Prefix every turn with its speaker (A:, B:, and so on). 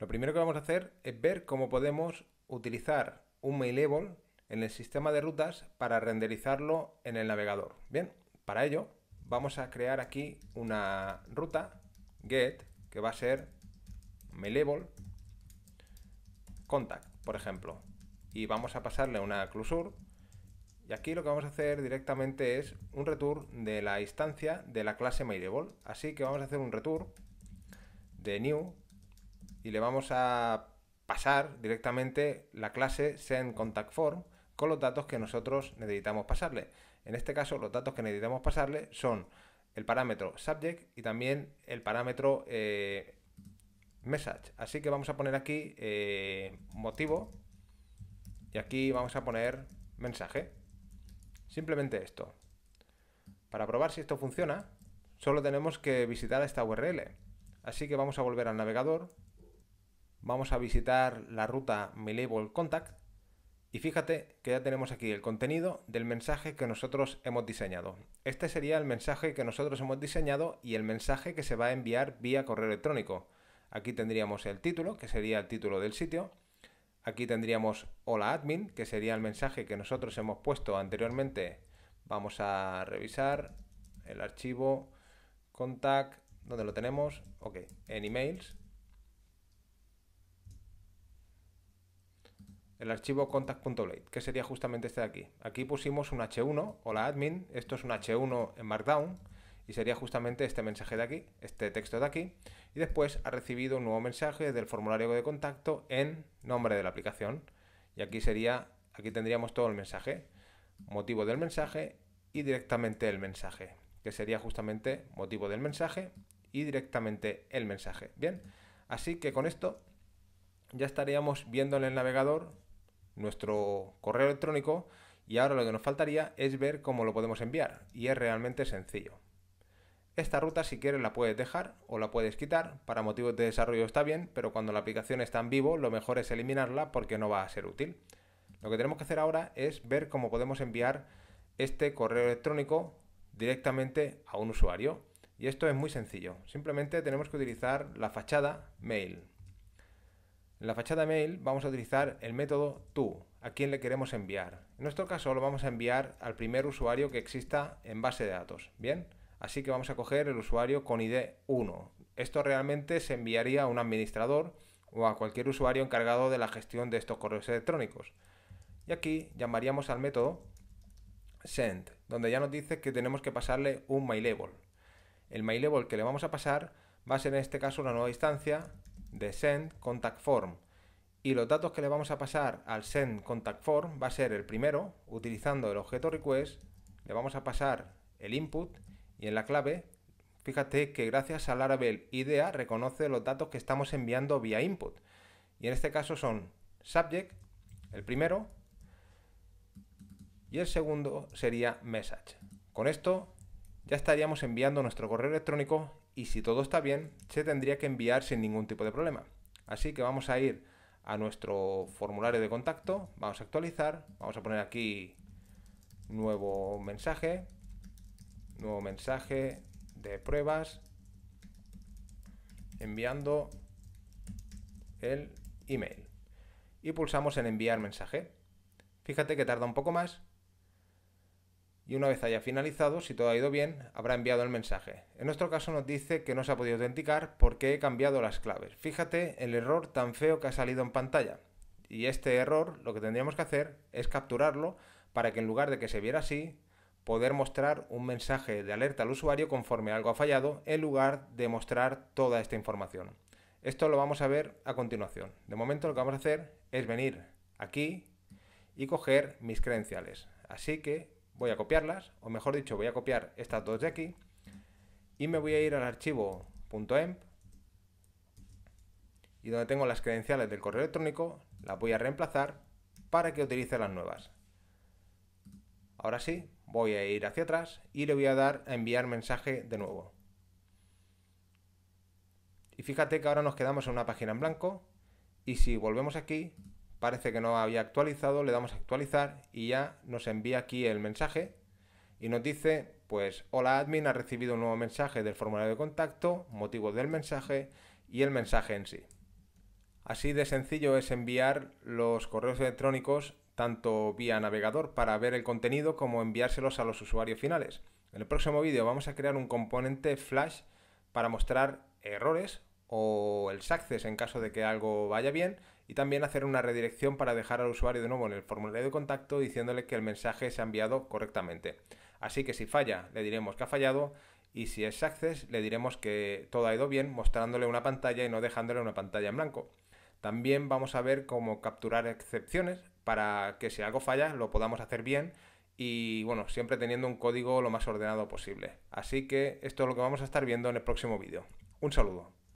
A: Lo primero que vamos a hacer es ver cómo podemos utilizar un Mailable en el sistema de rutas para renderizarlo en el navegador. Bien, para ello vamos a crear aquí una ruta get que va a ser Mailable contact, por ejemplo. Y vamos a pasarle una closure. y aquí lo que vamos a hacer directamente es un return de la instancia de la clase Mailable. Así que vamos a hacer un return de new y le vamos a pasar directamente la clase SendContactForm contact form con los datos que nosotros necesitamos pasarle. En este caso, los datos que necesitamos pasarle son el parámetro subject y también el parámetro eh, message. Así que vamos a poner aquí eh, motivo y aquí vamos a poner mensaje. Simplemente esto. Para probar si esto funciona, solo tenemos que visitar esta URL. Así que vamos a volver al navegador vamos a visitar la ruta mailvolcontact Contact y fíjate que ya tenemos aquí el contenido del mensaje que nosotros hemos diseñado. Este sería el mensaje que nosotros hemos diseñado y el mensaje que se va a enviar vía correo electrónico. Aquí tendríamos el título, que sería el título del sitio. Aquí tendríamos hola admin, que sería el mensaje que nosotros hemos puesto anteriormente. Vamos a revisar el archivo contact, ¿dónde lo tenemos? Ok, en emails. el archivo contact.blade, que sería justamente este de aquí. Aquí pusimos un h1 o la admin, esto es un h1 en Markdown, y sería justamente este mensaje de aquí, este texto de aquí, y después ha recibido un nuevo mensaje del formulario de contacto en nombre de la aplicación. Y aquí sería, aquí tendríamos todo el mensaje, motivo del mensaje y directamente el mensaje, que sería justamente motivo del mensaje y directamente el mensaje. Bien, así que con esto ya estaríamos viendo en el navegador nuestro correo electrónico y ahora lo que nos faltaría es ver cómo lo podemos enviar y es realmente sencillo. Esta ruta si quieres la puedes dejar o la puedes quitar, para motivos de desarrollo está bien, pero cuando la aplicación está en vivo lo mejor es eliminarla porque no va a ser útil. Lo que tenemos que hacer ahora es ver cómo podemos enviar este correo electrónico directamente a un usuario. Y esto es muy sencillo, simplemente tenemos que utilizar la fachada mail. En la fachada mail vamos a utilizar el método to a quien le queremos enviar. En nuestro caso lo vamos a enviar al primer usuario que exista en base de datos, ¿bien? Así que vamos a coger el usuario con ID 1. Esto realmente se enviaría a un administrador o a cualquier usuario encargado de la gestión de estos correos electrónicos. Y aquí llamaríamos al método send, donde ya nos dice que tenemos que pasarle un MyLabel. El MyLabel que le vamos a pasar va a ser en este caso una nueva instancia de send contact form y los datos que le vamos a pasar al send contact form va a ser el primero, utilizando el objeto request, le vamos a pasar el input y en la clave, fíjate que gracias a Laravel IDEA reconoce los datos que estamos enviando vía input. Y en este caso son subject, el primero, y el segundo sería message. Con esto ya estaríamos enviando nuestro correo electrónico y si todo está bien, se tendría que enviar sin ningún tipo de problema. Así que vamos a ir a nuestro formulario de contacto, vamos a actualizar, vamos a poner aquí nuevo mensaje, nuevo mensaje de pruebas, enviando el email y pulsamos en enviar mensaje. Fíjate que tarda un poco más, y una vez haya finalizado, si todo ha ido bien, habrá enviado el mensaje. En nuestro caso nos dice que no se ha podido autenticar porque he cambiado las claves. Fíjate el error tan feo que ha salido en pantalla. Y este error lo que tendríamos que hacer es capturarlo para que en lugar de que se viera así, poder mostrar un mensaje de alerta al usuario conforme algo ha fallado en lugar de mostrar toda esta información. Esto lo vamos a ver a continuación. De momento lo que vamos a hacer es venir aquí y coger mis credenciales. Así que voy a copiarlas, o mejor dicho, voy a copiar estas dos de aquí, y me voy a ir al archivo .emp, y donde tengo las credenciales del correo electrónico, las voy a reemplazar para que utilice las nuevas. Ahora sí, voy a ir hacia atrás y le voy a dar a enviar mensaje de nuevo. Y fíjate que ahora nos quedamos en una página en blanco y si volvemos aquí parece que no había actualizado, le damos a actualizar y ya nos envía aquí el mensaje y nos dice, pues hola admin, ha recibido un nuevo mensaje del formulario de contacto, motivo del mensaje y el mensaje en sí. Así de sencillo es enviar los correos electrónicos tanto vía navegador para ver el contenido como enviárselos a los usuarios finales. En el próximo vídeo vamos a crear un componente flash para mostrar errores o el success en caso de que algo vaya bien y también hacer una redirección para dejar al usuario de nuevo en el formulario de contacto diciéndole que el mensaje se ha enviado correctamente. Así que si falla, le diremos que ha fallado y si es Access, le diremos que todo ha ido bien, mostrándole una pantalla y no dejándole una pantalla en blanco. También vamos a ver cómo capturar excepciones para que si algo falla lo podamos hacer bien y bueno, siempre teniendo un código lo más ordenado posible. Así que esto es lo que vamos a estar viendo en el próximo vídeo. Un saludo.